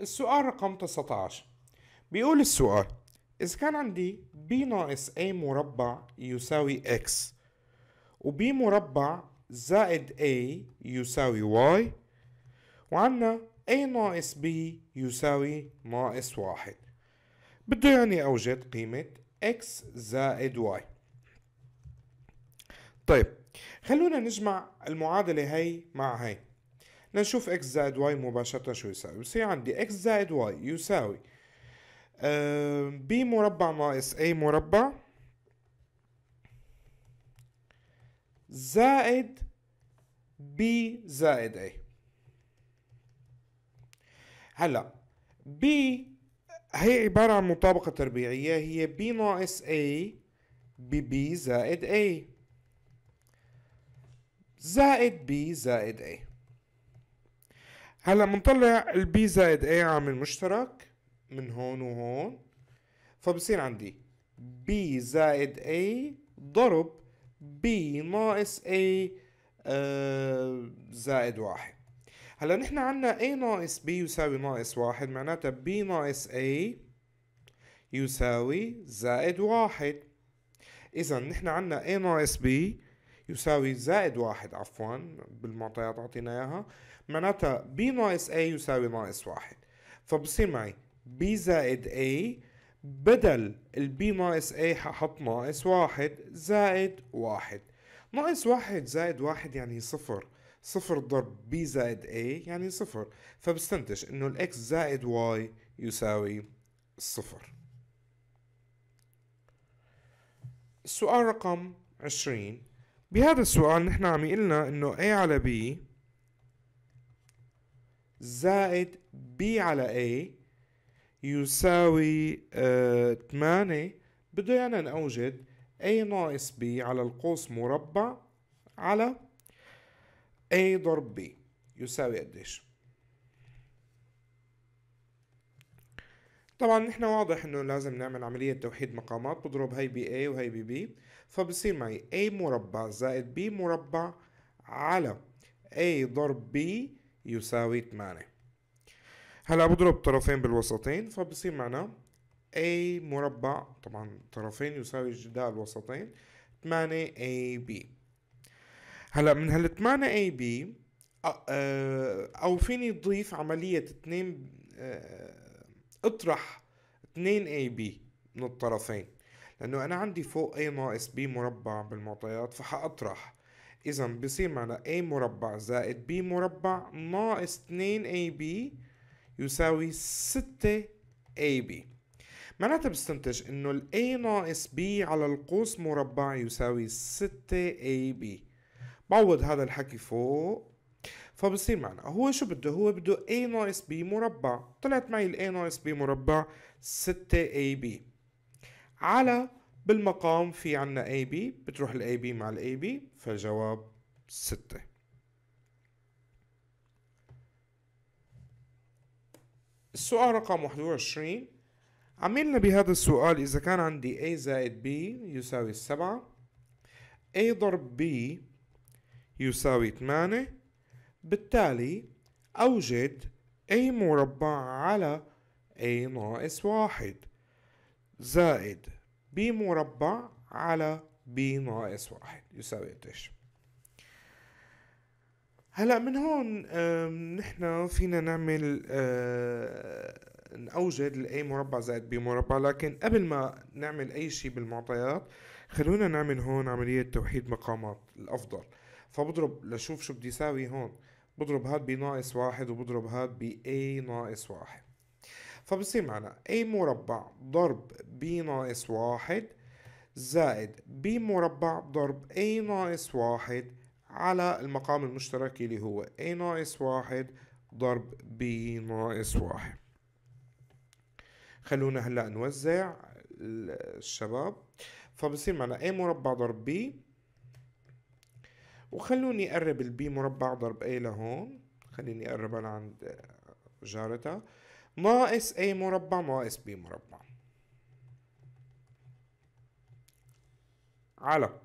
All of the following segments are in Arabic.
السؤال رقم 19 بيقول السؤال إذا كان عندي b ناقص a مربع يساوي x وb مربع زائد a يساوي y وعنا a ناقص b يساوي ناقص واحد بده يعني أوجد قيمة x زائد y طيب خلونا نجمع المعادلة هي مع هي لنشوف x زائد y مباشرة شو يساوي بصير عندي x زائد y يساوي ب مربع ناقص a مربع زائد b زائد a هلا b هي عبارة عن مطابقة تربيعية هي b ناقص a ب b زائد a زائد b زائد a هلا بنطلع البي زائد اي عامل مشترك من هون وهون فبصير عندي بي زائد اي ضرب بي ناقص اي آه، زائد واحد هلا نحن عنا a ناقص b يساوي ناقص واحد معناتها b ناقص a يساوي زائد واحد إذا نحن عنا a ناقص b يساوي زائد واحد عفوا بالمعطيات أعطينا إياها معناتها B ناقص A يساوي ناقص واحد فبصير معي B زائد A بدل البي ناقص A ححط ناقص واحد زائد واحد ناقص واحد زائد واحد يعني صفر صفر ضرب B زائد A يعني صفر فبستنتج انه الإكس زائد Y يساوي صفر السؤال رقم 20 بهذا السؤال نحن عم يقلنا انه A على B زائد B على A يساوي آه 8 بده يعني نوجد A ناقص B على القوس مربع على A ضرب B يساوي قديش؟ طبعا نحن واضح انه لازم نعمل عملية توحيد مقامات بضرب هي بي A وهي بي B فبصير معي A مربع زائد B مربع على A ضرب B يساوي 8 هلا بضرب طرفين بالوسطين فبصير معنا A مربع طبعا طرفين يساوي جداء الوسطين 8 AB هلا من هال 8 AB او فيني اضيف عملية 2 آه، اطرح 2 AB من الطرفين لأنه أنا عندي فوق A ناقص B مربع بالمعطيات فحأطرح إذا بصير معنا A مربع زائد B مربع ناقص 2AB يساوي 6AB معناتها بستنتج إنه ال A ناقص B على القوس مربع يساوي 6AB بعوض هذا الحكي فوق فبصير معنا هو شو بده هو بده A ناقص B مربع طلعت معي ال A ناقص B مربع 6AB على بالمقام في عنا اي بي بتروح الاي بي مع الاي بي فالجواب ستة السؤال رقم 21 عملنا بهذا السؤال إذا كان عندي A زائد B يساوي السبعة A ضرب B يساوي 8 بالتالي أوجد A مربع على A ناقص واحد زائد ب مربع على ب ناقص واحد يساوي قديش هلا من هون نحن فينا نعمل آه، نوجد الاي مربع زائد ب مربع لكن قبل ما نعمل اي شيء بالمعطيات خلونا نعمل هون عملية توحيد مقامات الافضل فبضرب لشوف شو بدي يساوي هون بضرب هاد بناقص واحد وبضرب هاد A ناقص واحد فبصير معنا A مربع ضرب B ناقص واحد زائد B مربع ضرب A ناقص واحد على المقام المشترك اللي هو A ناقص واحد ضرب B ناقص واحد خلونا هلأ نوزع الشباب فبصير معنا A مربع ضرب B وخلوني أقرب البي مربع ضرب A لهون خليني أقرب أنا عند جارتها ناقص A مربع ناقص B مربع على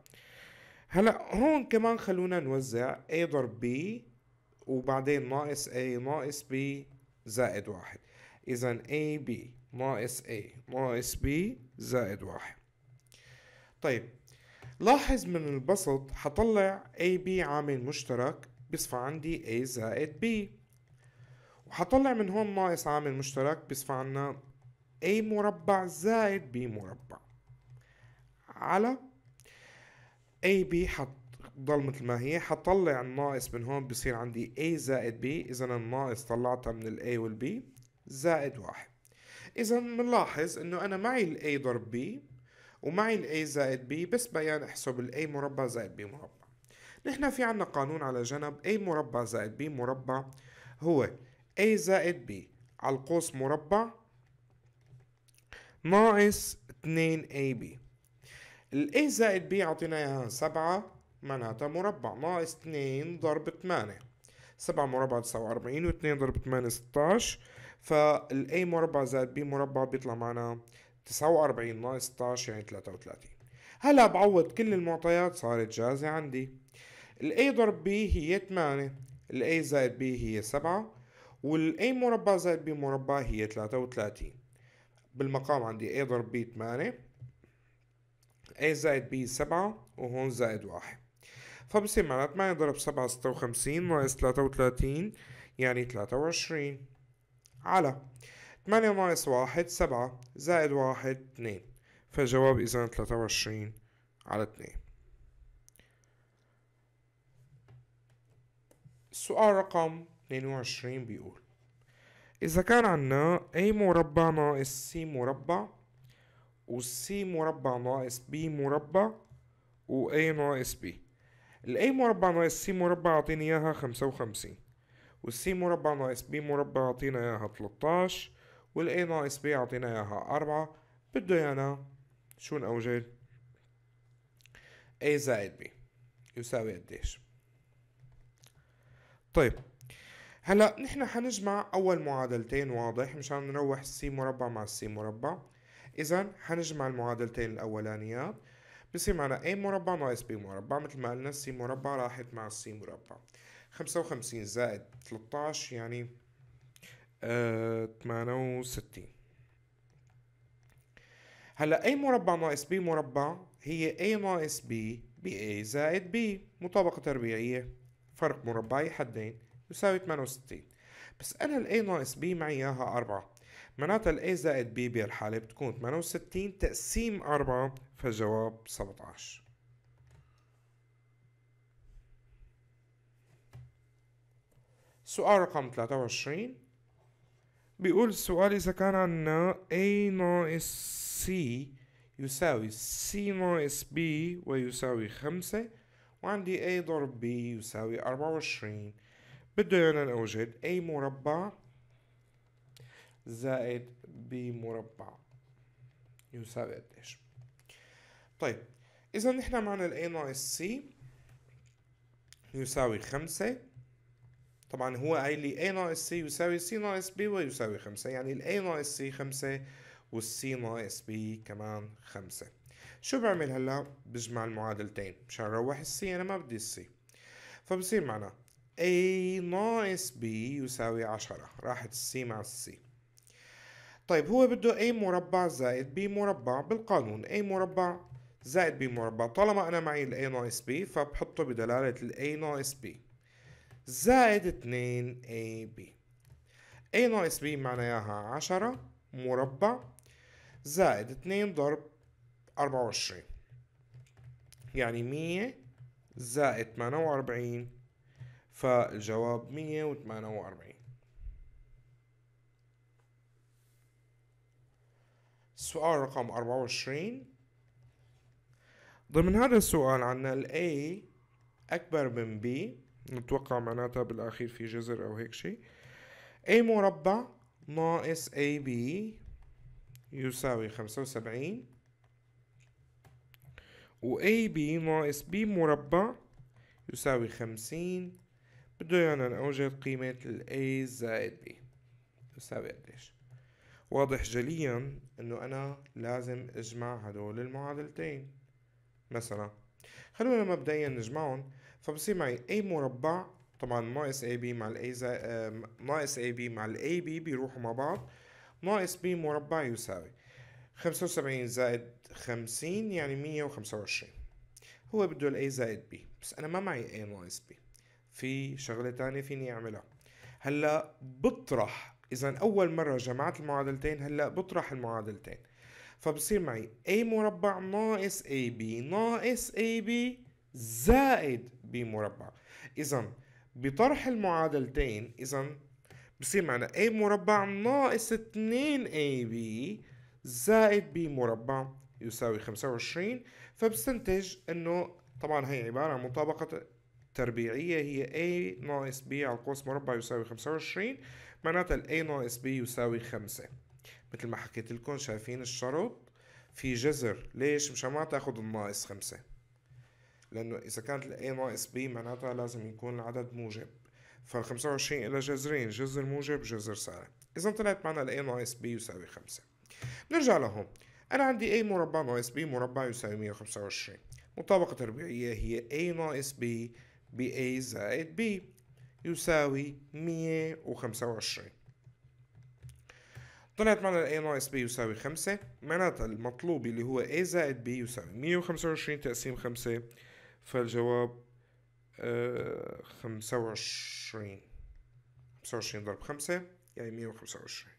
هلا هون كمان خلونا نوزع A ضرب B وبعدين ناقص A ناقص B زائد واحد إذا A B ناقص A ناقص B زائد واحد طيب لاحظ من البسط حطلع AB عامل مشترك بيصفى عندي A زائد B وحطلع من هون ناقص عامل مشترك بيصفى عنا A مربع زائد B مربع على AB حط ضل مثل ما هي حطلع الناقص من هون بصير عندي A زائد B إذا الناقص طلعتها من ال A وال B زائد واحد إذا بنلاحظ إنه أنا معي ال A ضرب B ومعي ال A زائد B بس بيان أحسب ال A مربع زائد B مربع نحن في عنا قانون على جنب A مربع زائد B مربع هو A زائد B على القوس مربع ناقص 2AB ال A زائد B عطينا اياها 7 معناتها مربع ناقص 2 ضرب 8 7 مربع 49 و2 ضرب 8 16 فال A مربع زائد B مربع بيطلع معنا 49 ناقص 16 يعني 33 هلا بعوض كل المعطيات صارت جاهزة عندي ال A ضرب B هي 8 ال A زائد B هي 7 والاي مربع زائد بي مربع هي 33 بالمقام عندي اي ضرب بي 8 اي زائد بي 7 وهون زائد 1 فبصير معنا 8 ضرب 7 56 ناقص 33 يعني 23 على 8 ناقص 1 7 زائد 1 2 فالجواب إذا 23 على 2 السؤال رقم 22 بيقول إذا كان عنا A مربع ناقص C مربع و C مربع ناقص B مربع و A ناقص B ال A مربع ناقص C مربع أعطيني إياها خمسة وخمسين C مربع ناقص B مربع أعطينا إياها تلتاش A ناقص B أعطينا إياها أربعة بده يانا شو نأوجد A زائد B يساوي قديش طيب هلا نحن حنجمع اول معادلتين واضح مشان نروح السي مربع مع السي مربع اذا حنجمع المعادلتين الاولانيات بصير معنا a مربع ناقص b مربع مثل ما قلنا السي مربع راحت مع السي مربع خمسة وخمسين زائد 13 يعني آه 68 هلا a مربع ناقص b مربع هي a ناقص b b a زائد b مطابقة تربيعية فرق مربعي حدين يساوي 68 بس أنا ال A ناقص B معي إياها 4 معناتها ال A زائد B بهالحالة بتكون 68 تقسيم 4 فالجواب 17 سؤال رقم 23 بيقول السؤال إذا كان عنا A ناقص C يساوي C ناقص B ويساوي 5 وعندي A ضرب B يساوي 24 بده يانا نوجد A مربع زائد B مربع يساوي قديش طيب إذا نحن معنا الـ A ناقص C يساوي خمسة طبعا هو قايل لي A ناقص C يساوي C ناقص B ويساوي خمسة يعني ال A ناقص C خمسة C ناقص B كمان خمسة شو بعمل هلا بجمع المعادلتين مشان روح السي انا ما بدي السي فبصير معنا A ناقص B يساوي عشرة راحت C مع C طيب هو بده A مربع زائد B مربع بالقانون A مربع زائد B مربع طالما أنا معي A ناقص B فبحطه بدلالة A ناقص B زائد 2 AB A ناقص B معناها عشرة مربع زائد 2 ضرب 24 يعني 100 زائد 48 فالجواب 148 سؤال رقم 24 ضمن هذا السؤال عنا ال A أكبر من B نتوقع معناتها بالأخير في جذر أو هيك شيء A مربع ناقص AB يساوي 75 و AB ناقص B مربع يساوي 50 بدنا يعني أن أوجد قيمة ال A زائد B تساوي قديش واضح جليا أنه أنا لازم أجمع هدول المعادلتين مثلا خلونا مبدئيا نجمعهم فبصير معي A مربع طبعا ناقص AB مع ال A زائد ناقص AB مع ال AB بيروحوا مع بعض ناقص B مربع يساوي خمسة وسبعين زائد خمسين يعني مية وخمسة وعشرين هو بده ال A زائد B بس أنا ما معي A ناقص B في شغله تانية فيني اعملها هلا بطرح اذا اول مره جمعت المعادلتين هلا بطرح المعادلتين فبصير معي a مربع ناقص ab ناقص ab زائد b مربع اذا بطرح المعادلتين اذا بصير معنا a مربع ناقص 2ab زائد b مربع يساوي 25 فبستنتج انه طبعا هي عبارة عن مطابقة تربيعية هي A ناقص B على القوس مربع يساوي 25 معناتها ال A ناقص B يساوي 5 مثل ما حكيت لكم شايفين الشرط في جذر ليش مشان ما تاخد الناقص خمسة لأنه إذا كانت ال A ناقص B معناتها لازم يكون العدد موجب فال 25 إلها جذرين جذر موجب جذر سالب إذا طلعت معنا ال A ناقص B يساوي 5 نرجع لهون أنا عندي A مربع ناقص B مربع يساوي 125 مطابقة تربيعية هي A ناقص B ب A زائد B يساوي 125 طلعت معنا A ناقص B يساوي 5 معناتها المطلوب اللي هو A زائد B يساوي 125 تقسيم 5 فالجواب 25 آه، 25 ضرب 5 يعني 125